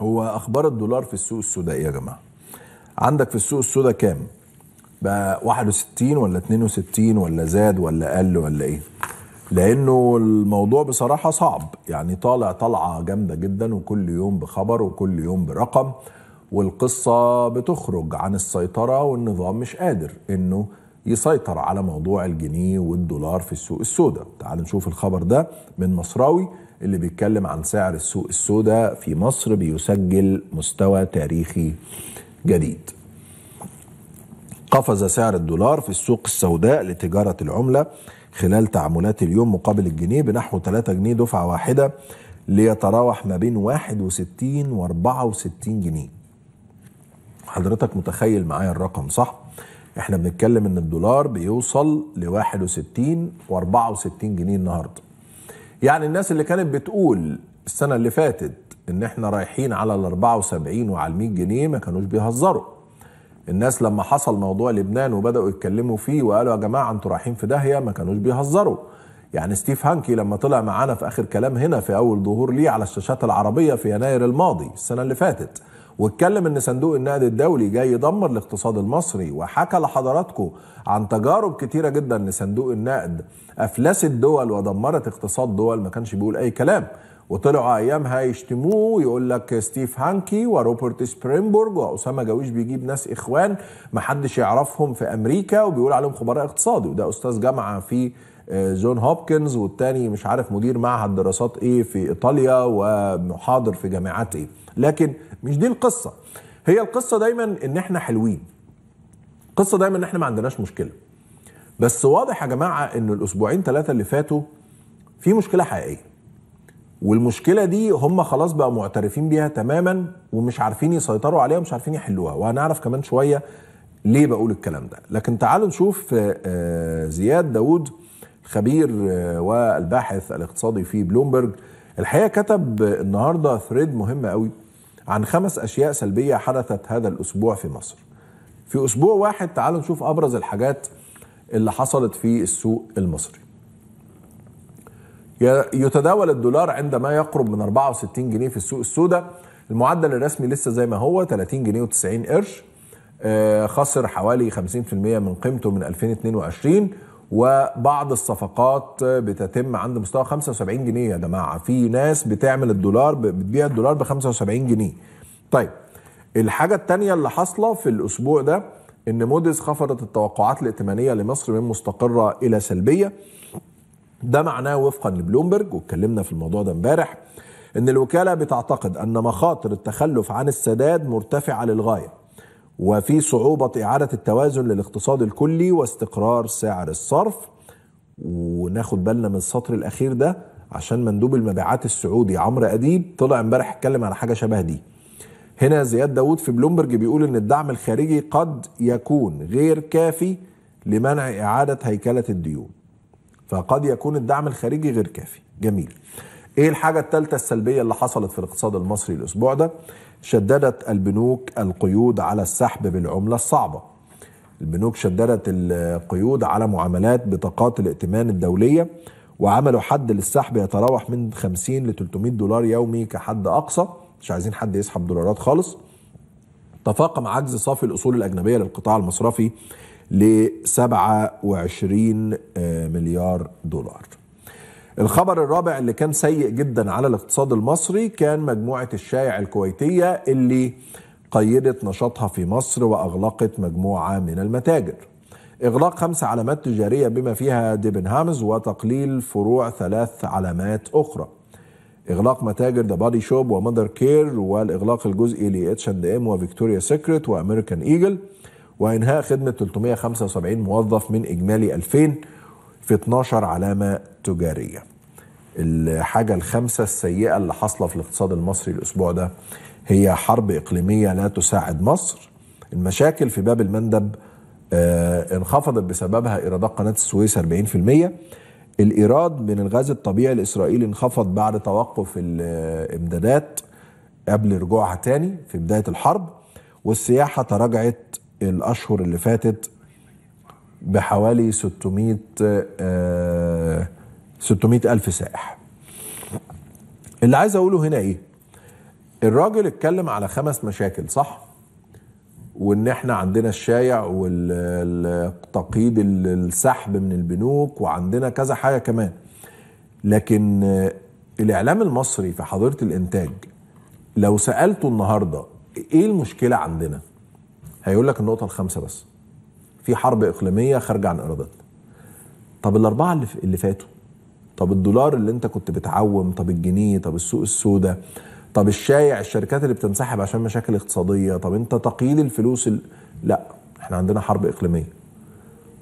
هو اخبار الدولار في السوق السوداء إيه يا جماعه عندك في السوق السوداء كام بقى 61 ولا 62 ولا زاد ولا قل ولا ايه لانه الموضوع بصراحه صعب يعني طالع طلعه جامده جدا وكل يوم بخبر وكل يوم برقم والقصه بتخرج عن السيطره والنظام مش قادر انه يسيطر على موضوع الجنيه والدولار في السوق السوداء تعال نشوف الخبر ده من مصراوي اللي بيتكلم عن سعر السوق السوداء في مصر بيسجل مستوى تاريخي جديد قفز سعر الدولار في السوق السوداء لتجارة العملة خلال تعاملات اليوم مقابل الجنيه بنحو 3 جنيه دفعة واحدة ليتراوح ما بين 61 و 64 جنيه حضرتك متخيل معايا الرقم صح؟ احنا بنتكلم ان الدولار بيوصل ل 61 و 64 جنيه النهارده يعني الناس اللي كانت بتقول السنة اللي فاتت ان احنا رايحين على ال 74 وعلى ال 100 جنيه ما كانوش بيهزروا الناس لما حصل موضوع لبنان وبداوا يتكلموا فيه وقالوا يا جماعه انتوا رايحين في داهيه ما كانوش بيهزروا يعني ستيف هانكي لما طلع معانا في اخر كلام هنا في اول ظهور ليه على الشاشات العربيه في يناير الماضي السنه اللي فاتت واتكلم ان صندوق النقد الدولي جاي يدمر الاقتصاد المصري وحكى لحضراتكم عن تجارب كتيره جدا لصندوق النقد افلست دول ودمرت اقتصاد دول ما كانش بيقول اي كلام وطلعوا ايامها يشتموه ويقول لك ستيف هانكي وروبرت سبرينبورج واسامه جاويش بيجيب ناس اخوان محدش يعرفهم في امريكا وبيقول عليهم خبراء اقتصادي وده استاذ جامعه في جون هوبكنز والتاني مش عارف مدير معهد دراسات ايه في ايطاليا ومحاضر في جامعات ايه لكن مش دي القصه هي القصه دايما ان احنا حلوين القصه دايما ان احنا ما عندناش مشكله بس واضح يا جماعه ان الاسبوعين ثلاثه اللي فاتوا في مشكله حقيقيه والمشكلة دي هم خلاص بقوا معترفين بيها تماما ومش عارفين يسيطروا عليها ومش عارفين يحلوها وهنعرف كمان شوية ليه بقول الكلام ده لكن تعالوا نشوف آه، آه، زياد داود خبير آه، والباحث الاقتصادي في بلومبرج الحقيقه كتب النهارده ثريد مهم قوي عن خمس اشياء سلبيه حدثت هذا الاسبوع في مصر. في اسبوع واحد تعالوا نشوف ابرز الحاجات اللي حصلت في السوق المصري. يتداول الدولار عندما يقرب من 64 جنيه في السوق السوداء المعدل الرسمي لسه زي ما هو 30 جنيه و90 قرش آه، خسر حوالي 50% من قيمته من 2022 وبعض الصفقات بتتم عند مستوى 75 جنيه يا جماعه في ناس بتعمل الدولار بتبيع الدولار ب 75 جنيه طيب الحاجه الثانيه اللي حاصله في الاسبوع ده ان موديز خفضت التوقعات الائتمانيه لمصر من مستقره الى سلبيه ده معناه وفقا لبلومبرج واتكلمنا في الموضوع ده امبارح ان الوكاله بتعتقد ان مخاطر التخلف عن السداد مرتفعه للغايه وفي صعوبة إعادة التوازن للاقتصاد الكلي واستقرار سعر الصرف وناخد بالنا من السطر الأخير ده عشان مندوب المبيعات السعودي عمرو أديب طلع امبارح اتكلم عن حاجة شبه دي هنا زياد داوود في بلومبرج بيقول ان الدعم الخارجي قد يكون غير كافي لمنع إعادة هيكلة الديون فقد يكون الدعم الخارجي غير كافي جميل ايه الحاجة الثالثة السلبية اللي حصلت في الاقتصاد المصري الاسبوع ده شددت البنوك القيود على السحب بالعملة الصعبة البنوك شددت القيود على معاملات بطاقات الائتمان الدولية وعملوا حد للسحب يتراوح من 50 ل 300 دولار يومي كحد أقصى مش عايزين حد يسحب دولارات خالص تفاقم عجز صافي الأصول الأجنبية للقطاع المصرفي ل 27 آه، مليار دولار الخبر الرابع اللي كان سيء جدا على الاقتصاد المصري كان مجموعة الشايع الكويتية اللي قيدت نشاطها في مصر وأغلقت مجموعة من المتاجر إغلاق خمس علامات تجارية بما فيها ديبن هامز وتقليل فروع ثلاث علامات أخرى إغلاق متاجر ذا بادي شوب ومدر كير والإغلاق الجزئي لإتش أند إم وفيكتوريا سيكريت وأمريكان إيجل وإنهاء خدمة 375 موظف من إجمالي 2000 في 12 علامة تجارية الحاجة الخامسة السيئة اللي حاصلة في الاقتصاد المصري الأسبوع ده هي حرب إقليمية لا تساعد مصر المشاكل في باب المندب آه انخفضت بسببها إيرادات قناة السويس 40% الإيراد من الغاز الطبيعي الإسرائيلي انخفض بعد توقف الإمدادات قبل رجوعها تاني في بداية الحرب والسياحة تراجعت الأشهر اللي فاتت بحوالي 600 600 آه، ألف سائح اللي عايز أقوله هنا إيه الراجل اتكلم على خمس مشاكل صح وان احنا عندنا الشايع والتقييد السحب من البنوك وعندنا كذا حاجه كمان لكن آه، الاعلام المصري في حضره الانتاج لو سالته النهارده ايه المشكله عندنا هيقول لك النقطه الخامسه بس في حرب اقليميه خارجه عن ارادتنا طب الاربعه اللي, فاتوا طب الدولار اللي انت كنت بتعوم طب الجنيه طب السوق السوداء طب الشايع الشركات اللي بتنسحب عشان مشاكل اقتصاديه طب انت تقييد الفلوس ال... لا احنا عندنا حرب اقليميه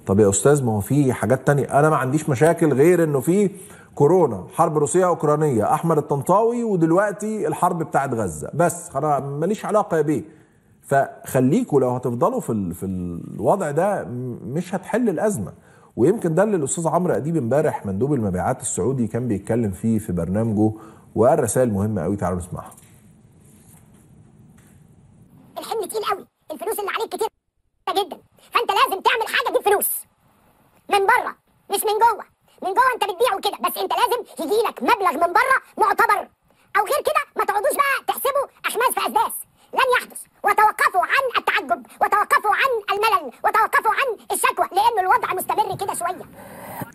طب يا استاذ ما هو في حاجات تانية انا ما عنديش مشاكل غير انه في كورونا حرب روسيه اوكرانيه احمد الطنطاوي ودلوقتي الحرب بتاعت غزه بس انا ماليش علاقه بيه فخليكوا لو هتفضلوا في في الوضع ده مش هتحل الازمه ويمكن ده اللي الاستاذ عمرو اديب امبارح مندوب المبيعات السعودي كان بيتكلم فيه في برنامجه وقال رسائل مهمه قوي تعالوا نسمعها الحمل تقيل قوي الفلوس اللي عليك كتير جدا فانت لازم تعمل حاجه تجيب فلوس من بره مش من جوه من جوه انت بتبيعه كده بس انت لازم يجي لك مبلغ من بره معتبر او غير كده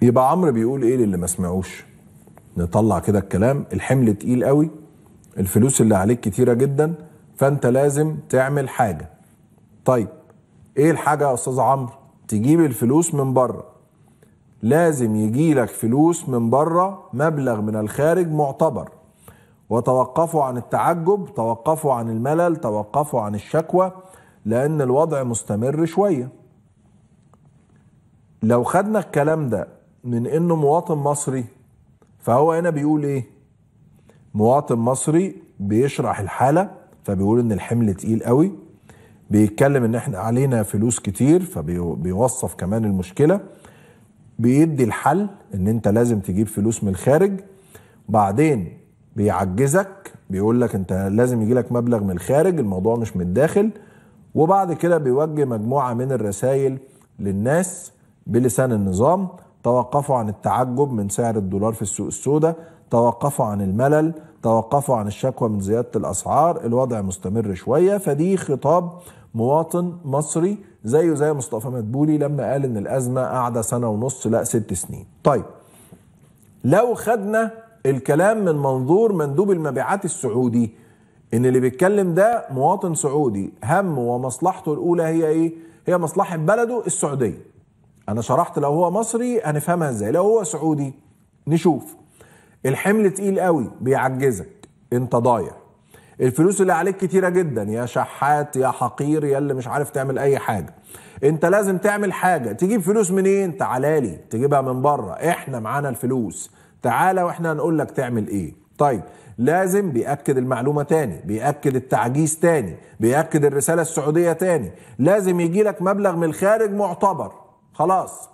يبقى عمرو بيقول ايه للي ما سمعوش نطلع كده الكلام الحمل تقيل قوي الفلوس اللي عليك كتيره جدا فانت لازم تعمل حاجه طيب ايه الحاجه يا استاذ عمرو تجيب الفلوس من بره لازم يجي لك فلوس من بره مبلغ من الخارج معتبر وتوقفوا عن التعجب توقفوا عن الملل توقفوا عن الشكوى لان الوضع مستمر شويه لو خدنا الكلام ده من انه مواطن مصري فهو هنا بيقول ايه مواطن مصري بيشرح الحاله فبيقول ان الحمل تقيل قوي بيتكلم ان احنا علينا فلوس كتير فبيوصف كمان المشكله بيدي الحل ان انت لازم تجيب فلوس من الخارج بعدين بيعجزك بيقول لك انت لازم يجي لك مبلغ من الخارج الموضوع مش من الداخل وبعد كده بيوجه مجموعه من الرسائل للناس بلسان النظام توقفوا عن التعجب من سعر الدولار في السوق السوداء توقفوا عن الملل توقفوا عن الشكوى من زيادة الأسعار الوضع مستمر شوية فدي خطاب مواطن مصري زيه زي مصطفى مدبولي لما قال ان الأزمة قاعدة سنة ونص لا ست سنين طيب لو خدنا الكلام من منظور مندوب المبيعات السعودي ان اللي بيتكلم ده مواطن سعودي همه ومصلحته الاولى هي ايه هي مصلحة بلده السعودية انا شرحت لو هو مصري هنفهمها ازاي لو هو سعودي نشوف الحمل تقيل قوي بيعجزك انت ضايع الفلوس اللي عليك كتيرة جدا يا شحات يا حقير يا اللي مش عارف تعمل اي حاجة انت لازم تعمل حاجة تجيب فلوس منين تعالالي تجيبها من بره احنا معانا الفلوس تعالى واحنا هنقول لك تعمل ايه طيب لازم بيأكد المعلومة تاني بيأكد التعجيز تاني بيأكد الرسالة السعودية تاني لازم يجي لك مبلغ من الخارج معتبر خلاص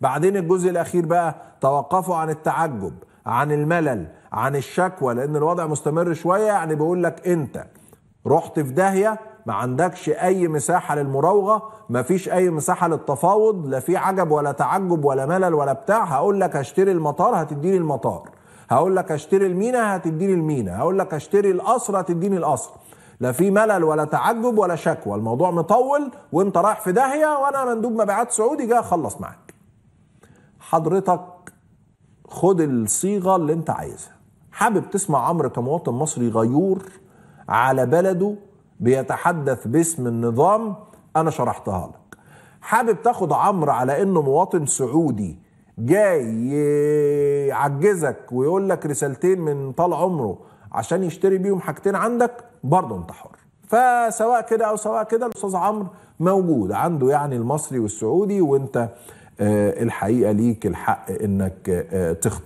بعدين الجزء الاخير بقى توقفوا عن التعجب عن الملل عن الشكوى لان الوضع مستمر شويه يعني بيقول لك انت رحت في داهيه ما عندكش اي مساحه للمراوغه ما فيش اي مساحه للتفاوض لا في عجب ولا تعجب ولا ملل ولا بتاع هقول لك هشتري المطار هتديني المطار هقول لك اشتري المينا هتديني المينا هقول لك اشتري القصر هتديني القصر لا في ملل ولا تعجب ولا شكوى الموضوع مطول وانت رايح في داهيه وانا مندوب مبيعات سعودي جاي اخلص معاك حضرتك خد الصيغه اللي انت عايزها حابب تسمع عمرو كمواطن مصري غيور على بلده بيتحدث باسم النظام انا شرحتها لك حابب تاخد عمرو على انه مواطن سعودي جاي يعجزك ويقول لك رسالتين من طال عمره عشان يشتري بيهم حاجتين عندك برضه انت حر فسواء كده او سواء كده الاستاذ عمرو موجود عنده يعني المصري والسعودي وانت آه، الحقيقه ليك الحق انك آه، تختار